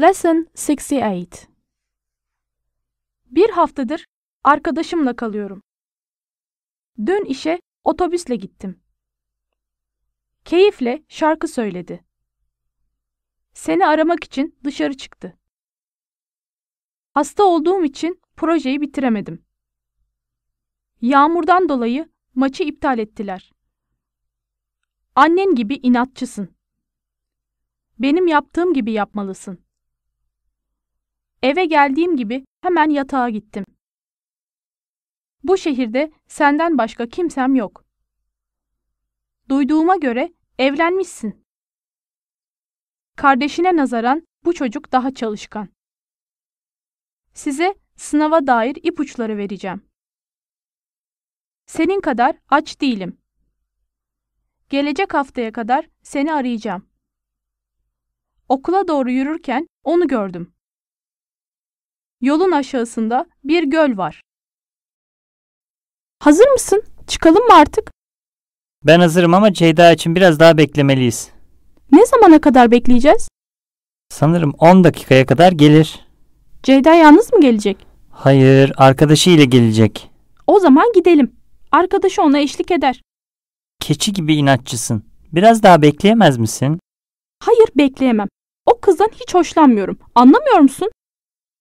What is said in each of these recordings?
Lesson 68 Bir haftadır arkadaşımla kalıyorum. Dün işe otobüsle gittim. Keyifle şarkı söyledi. Seni aramak için dışarı çıktı. Hasta olduğum için projeyi bitiremedim. Yağmurdan dolayı maçı iptal ettiler. Annen gibi inatçısın. Benim yaptığım gibi yapmalısın. Eve geldiğim gibi hemen yatağa gittim. Bu şehirde senden başka kimsem yok. Duyduğuma göre evlenmişsin. Kardeşine nazaran bu çocuk daha çalışkan. Size sınava dair ipuçları vereceğim. Senin kadar aç değilim. Gelecek haftaya kadar seni arayacağım. Okula doğru yürürken onu gördüm. Yolun aşağısında bir göl var. Hazır mısın? Çıkalım mı artık? Ben hazırım ama Ceyda için biraz daha beklemeliyiz. Ne zamana kadar bekleyeceğiz? Sanırım 10 dakikaya kadar gelir. Ceyda yalnız mı gelecek? Hayır, arkadaşı ile gelecek. O zaman gidelim. Arkadaşı ona eşlik eder. Keçi gibi inatçısın. Biraz daha bekleyemez misin? Hayır, bekleyemem. O kızdan hiç hoşlanmıyorum. Anlamıyor musun?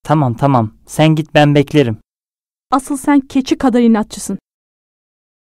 Tamam tamam sen git ben beklerim. Asıl sen keçi kadar inatçısın.